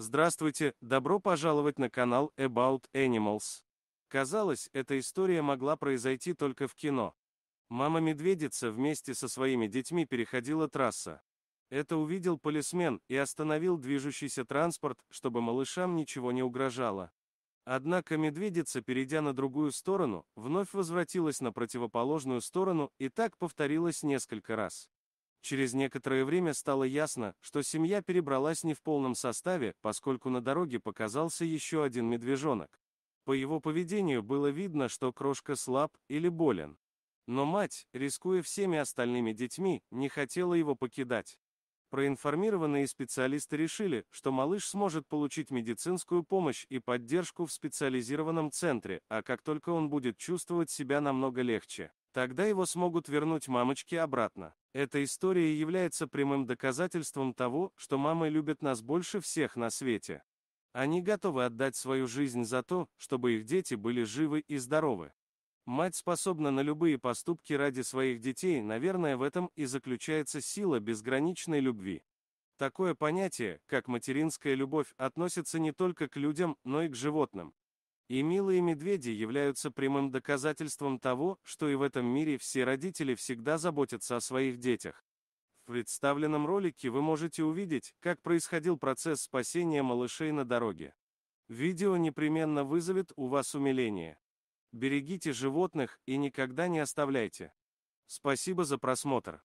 Здравствуйте, добро пожаловать на канал About Animals. Казалось, эта история могла произойти только в кино. Мама-медведица вместе со своими детьми переходила трасса. Это увидел полисмен и остановил движущийся транспорт, чтобы малышам ничего не угрожало. Однако медведица, перейдя на другую сторону, вновь возвратилась на противоположную сторону и так повторилось несколько раз. Через некоторое время стало ясно, что семья перебралась не в полном составе, поскольку на дороге показался еще один медвежонок. По его поведению было видно, что крошка слаб или болен. Но мать, рискуя всеми остальными детьми, не хотела его покидать. Проинформированные специалисты решили, что малыш сможет получить медицинскую помощь и поддержку в специализированном центре, а как только он будет чувствовать себя намного легче, тогда его смогут вернуть мамочке обратно. Эта история является прямым доказательством того, что мамы любят нас больше всех на свете. Они готовы отдать свою жизнь за то, чтобы их дети были живы и здоровы. Мать способна на любые поступки ради своих детей, наверное, в этом и заключается сила безграничной любви. Такое понятие, как материнская любовь, относится не только к людям, но и к животным. И милые медведи являются прямым доказательством того, что и в этом мире все родители всегда заботятся о своих детях. В представленном ролике вы можете увидеть, как происходил процесс спасения малышей на дороге. Видео непременно вызовет у вас умиление. Берегите животных и никогда не оставляйте. Спасибо за просмотр.